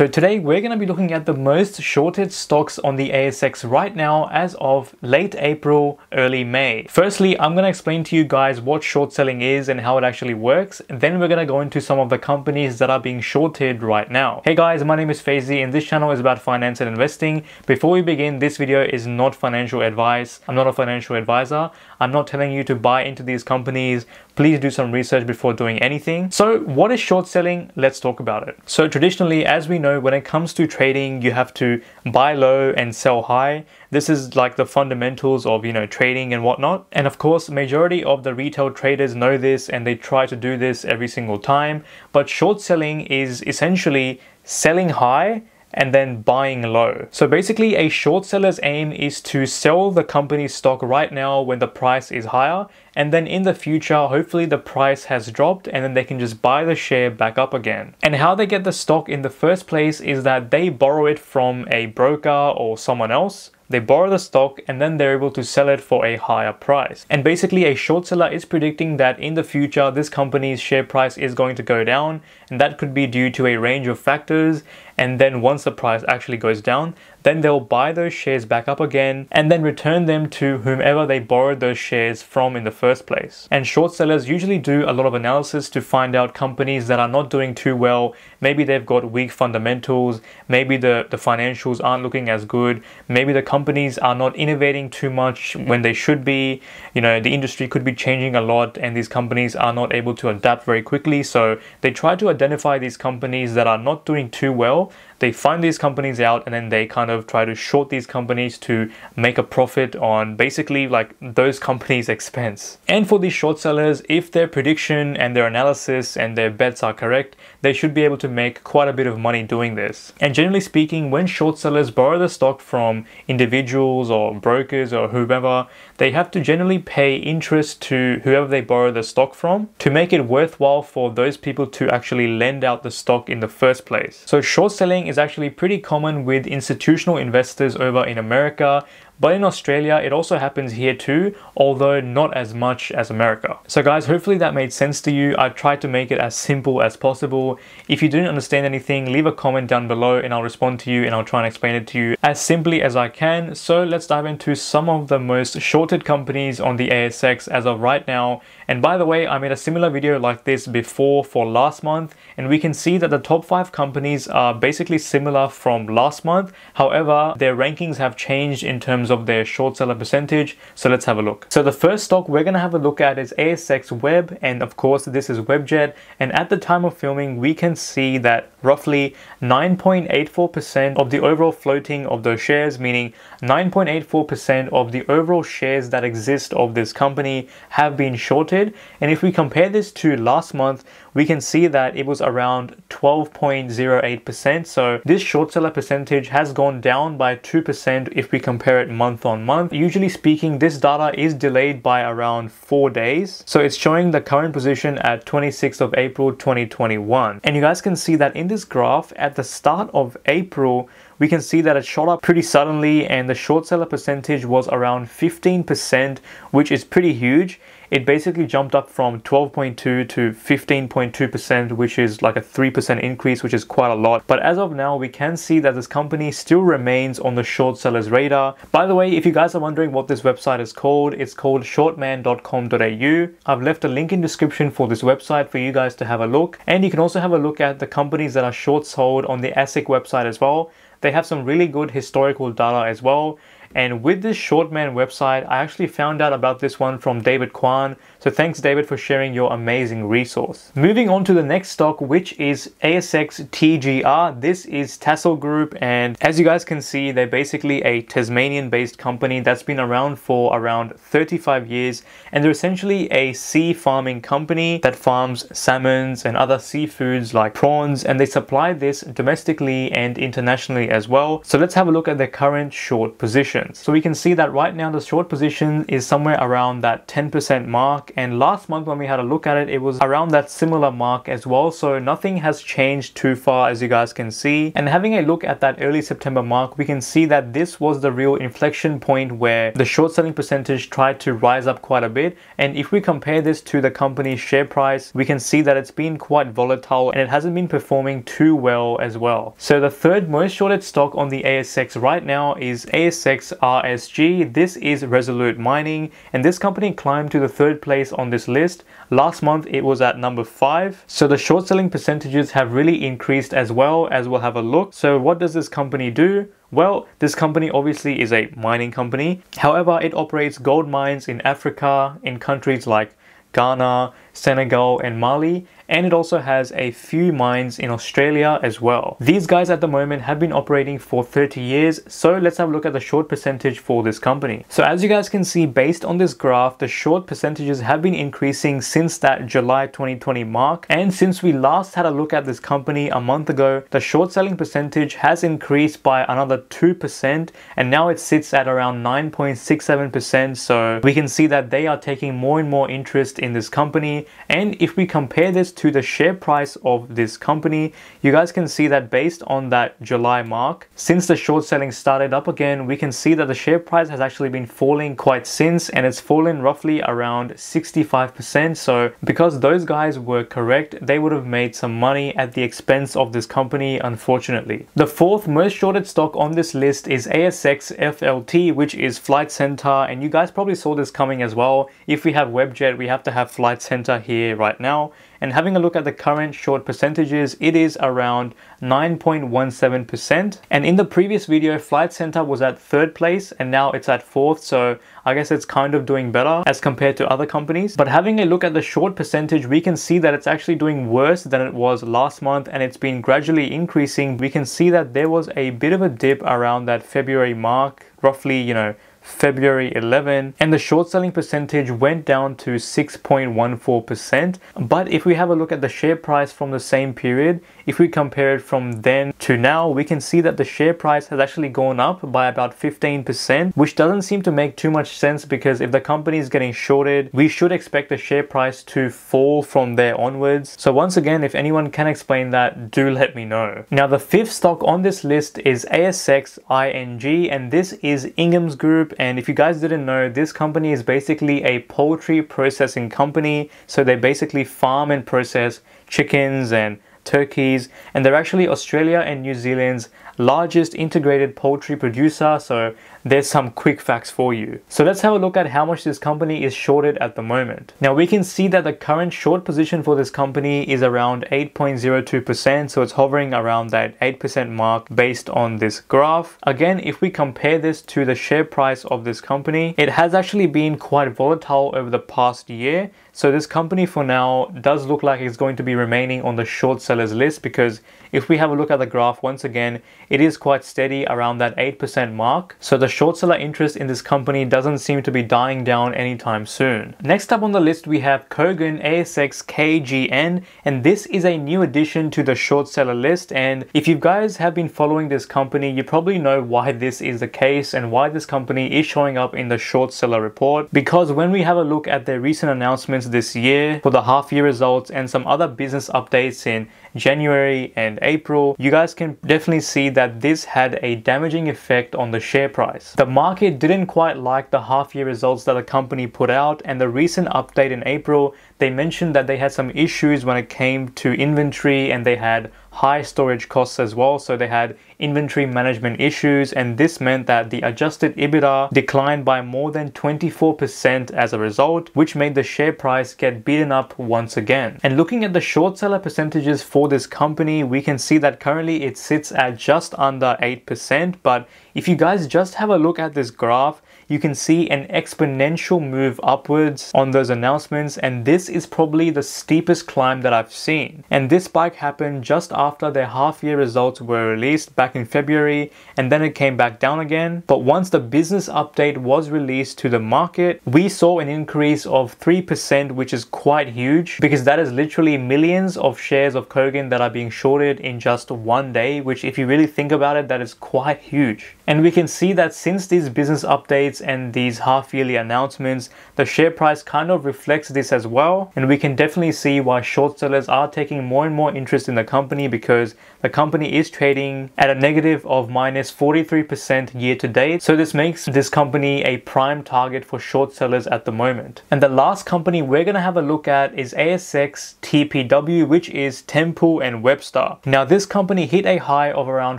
So today we're going to be looking at the most shorted stocks on the ASX right now as of late April, early May. Firstly, I'm going to explain to you guys what short selling is and how it actually works. Then we're going to go into some of the companies that are being shorted right now. Hey guys, my name is Faizy and this channel is about finance and investing. Before we begin, this video is not financial advice. I'm not a financial advisor. I'm not telling you to buy into these companies. Please do some research before doing anything. So what is short selling? Let's talk about it. So traditionally, as we know, when it comes to trading, you have to buy low and sell high. This is like the fundamentals of, you know, trading and whatnot. And of course, majority of the retail traders know this and they try to do this every single time. But short selling is essentially selling high and then buying low. So basically a short seller's aim is to sell the company's stock right now when the price is higher and then in the future hopefully the price has dropped and then they can just buy the share back up again. And how they get the stock in the first place is that they borrow it from a broker or someone else they borrow the stock and then they're able to sell it for a higher price. And basically a short seller is predicting that in the future this company's share price is going to go down and that could be due to a range of factors and then once the price actually goes down then they'll buy those shares back up again and then return them to whomever they borrowed those shares from in the first place. And short sellers usually do a lot of analysis to find out companies that are not doing too well. Maybe they've got weak fundamentals, maybe the, the financials aren't looking as good, maybe the companies are not innovating too much when they should be. You know, the industry could be changing a lot and these companies are not able to adapt very quickly. So they try to identify these companies that are not doing too well they find these companies out and then they kind of try to short these companies to make a profit on basically like those companies' expense. And for these short sellers, if their prediction and their analysis and their bets are correct, they should be able to make quite a bit of money doing this. And generally speaking, when short sellers borrow the stock from individuals or brokers or whomever, they have to generally pay interest to whoever they borrow the stock from to make it worthwhile for those people to actually lend out the stock in the first place. So short selling is actually pretty common with institutional investors over in America but in Australia, it also happens here too, although not as much as America. So guys, hopefully that made sense to you. I tried to make it as simple as possible. If you didn't understand anything, leave a comment down below and I'll respond to you and I'll try and explain it to you as simply as I can. So let's dive into some of the most shorted companies on the ASX as of right now. And by the way, I made a similar video like this before for last month and we can see that the top five companies are basically similar from last month. However, their rankings have changed in terms terms of their short seller percentage. So let's have a look. So the first stock we're going to have a look at is ASX Web. And of course, this is Webjet. And at the time of filming, we can see that roughly 9.84% of the overall floating of those shares, meaning 9.84% of the overall shares that exist of this company have been shorted. And if we compare this to last month, we can see that it was around 12.08%. So this short seller percentage has gone down by 2% if we compare it month on month. Usually speaking, this data is delayed by around four days. So it's showing the current position at 26th of April, 2021. And you guys can see that in this graph at the start of April, we can see that it shot up pretty suddenly and the short seller percentage was around 15%, which is pretty huge. It basically jumped up from 12.2 to 15.2%, which is like a 3% increase, which is quite a lot. But as of now, we can see that this company still remains on the short seller's radar. By the way, if you guys are wondering what this website is called, it's called shortman.com.au. I've left a link in description for this website for you guys to have a look. And you can also have a look at the companies that are short sold on the ASIC website as well. They have some really good historical data as well. And with this Shortman website, I actually found out about this one from David Kwan. So thanks, David, for sharing your amazing resource. Moving on to the next stock, which is ASX TGR. This is Tassel Group, and as you guys can see, they're basically a Tasmanian based company that's been around for around 35 years, and they're essentially a sea farming company that farms salmons and other seafoods like prawns, and they supply this domestically and internationally as well. So let's have a look at their current short positions. So we can see that right now the short position is somewhere around that 10% mark and last month when we had a look at it it was around that similar mark as well so nothing has changed too far as you guys can see and having a look at that early September mark we can see that this was the real inflection point where the short selling percentage tried to rise up quite a bit and if we compare this to the company's share price we can see that it's been quite volatile and it hasn't been performing too well as well. So the third most shorted stock on the ASX right now is ASX RSG. This is Resolute Mining and this company climbed to the third place place on this list. Last month it was at number 5. So the short selling percentages have really increased as well as we'll have a look. So what does this company do? Well, this company obviously is a mining company. However, it operates gold mines in Africa, in countries like Ghana, Senegal, and Mali, and it also has a few mines in Australia as well. These guys at the moment have been operating for 30 years, so let's have a look at the short percentage for this company. So as you guys can see, based on this graph, the short percentages have been increasing since that July 2020 mark, and since we last had a look at this company a month ago, the short selling percentage has increased by another 2%, and now it sits at around 9.67%, so we can see that they are taking more and more interest in this company, and if we compare this to the share price of this company. You guys can see that based on that July mark, since the short selling started up again, we can see that the share price has actually been falling quite since and it's fallen roughly around 65%. So because those guys were correct, they would have made some money at the expense of this company, unfortunately. The fourth most shorted stock on this list is ASX FLT, which is Flight Center. And you guys probably saw this coming as well. If we have Webjet, we have to have Flight Center here right now. And having a look at the current short percentages, it is around 9.17%. And in the previous video, Flight Center was at third place and now it's at fourth. So I guess it's kind of doing better as compared to other companies. But having a look at the short percentage, we can see that it's actually doing worse than it was last month and it's been gradually increasing. We can see that there was a bit of a dip around that February mark, roughly, you know, February 11 and the short selling percentage went down to 6.14% but if we have a look at the share price from the same period if we compare it from then to now we can see that the share price has actually gone up by about 15% which doesn't seem to make too much sense because if the company is getting shorted we should expect the share price to fall from there onwards so once again if anyone can explain that do let me know now the fifth stock on this list is ASX ING and this is Ingham's Group and if you guys didn't know, this company is basically a poultry processing company. So they basically farm and process chickens and turkeys. And they're actually Australia and New Zealand's largest integrated poultry producer. So there's some quick facts for you. So let's have a look at how much this company is shorted at the moment. Now we can see that the current short position for this company is around 8.02%, so it's hovering around that 8% mark based on this graph. Again, if we compare this to the share price of this company, it has actually been quite volatile over the past year so this company for now does look like it's going to be remaining on the short sellers list because if we have a look at the graph once again, it is quite steady around that 8% mark. So the short seller interest in this company doesn't seem to be dying down anytime soon. Next up on the list we have Kogan ASX KGN and this is a new addition to the short seller list and if you guys have been following this company you probably know why this is the case and why this company is showing up in the short seller report because when we have a look at their recent announcement this year for the half year results and some other business updates in January and April, you guys can definitely see that this had a damaging effect on the share price. The market didn't quite like the half year results that the company put out and the recent update in April, they mentioned that they had some issues when it came to inventory and they had high storage costs as well. So they had inventory management issues, and this meant that the adjusted EBITDA declined by more than 24% as a result, which made the share price get beaten up once again. And looking at the short seller percentages for for this company. We can see that currently it sits at just under 8%, but if you guys just have a look at this graph, you can see an exponential move upwards on those announcements and this is probably the steepest climb that I've seen. And this spike happened just after their half year results were released back in February and then it came back down again. But once the business update was released to the market, we saw an increase of 3% which is quite huge because that is literally millions of shares of Kogan that are being shorted in just one day which if you really think about it that is quite huge. And we can see that since these business updates updates and these half yearly announcements. The share price kind of reflects this as well. And we can definitely see why short sellers are taking more and more interest in the company because the company is trading at a negative of minus 43% year to date. So this makes this company a prime target for short sellers at the moment. And the last company we're going to have a look at is ASX TPW, which is Temple and Webstar. Now this company hit a high of around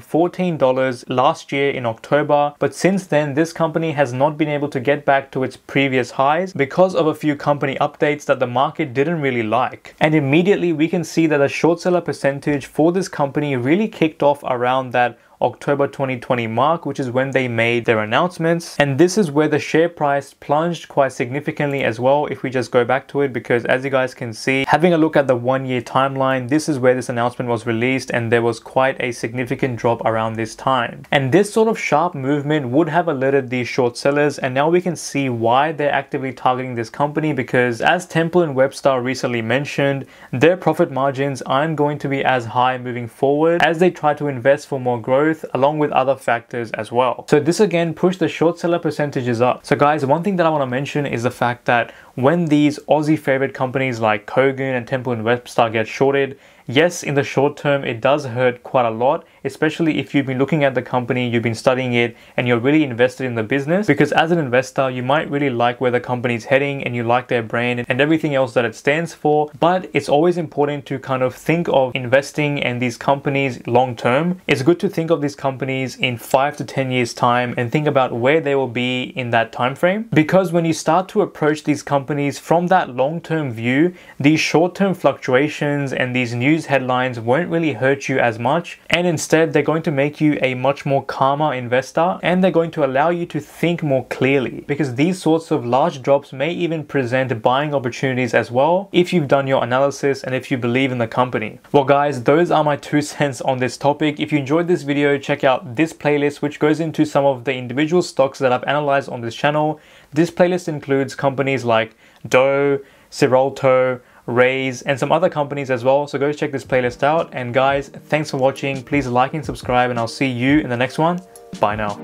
$14 last year in October, but since then this company has not been able to get back to its previous highs because of a few company updates that the market didn't really like. And immediately we can see that the short seller percentage for this company really kicked off around that October 2020 mark, which is when they made their announcements. And this is where the share price plunged quite significantly as well, if we just go back to it, because as you guys can see, having a look at the one year timeline, this is where this announcement was released and there was quite a significant drop around this time. And this sort of sharp movement would have alerted these short sellers and now we can see why they're actively targeting this company because as Temple and Webstar recently mentioned, their profit margins aren't going to be as high moving forward as they try to invest for more growth growth along with other factors as well. So this again pushed the short seller percentages up. So guys, one thing that I want to mention is the fact that when these Aussie favorite companies like Kogan and Temple and Webstar get shorted, yes, in the short term, it does hurt quite a lot especially if you've been looking at the company, you've been studying it, and you're really invested in the business. Because as an investor, you might really like where the company's heading and you like their brand and everything else that it stands for. But it's always important to kind of think of investing and these companies long term. It's good to think of these companies in five to 10 years' time and think about where they will be in that time frame. Because when you start to approach these companies from that long term view, these short term fluctuations and these news headlines won't really hurt you as much. And instead, Instead, they're going to make you a much more calmer investor and they're going to allow you to think more clearly because these sorts of large drops may even present buying opportunities as well if you've done your analysis and if you believe in the company. Well guys, those are my two cents on this topic. If you enjoyed this video, check out this playlist which goes into some of the individual stocks that I've analyzed on this channel. This playlist includes companies like Doe, Siralto, Raise, and some other companies as well. So go check this playlist out. And guys, thanks for watching. Please like and subscribe, and I'll see you in the next one. Bye now.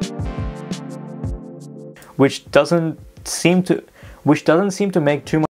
Which doesn't seem to, which doesn't seem to make too much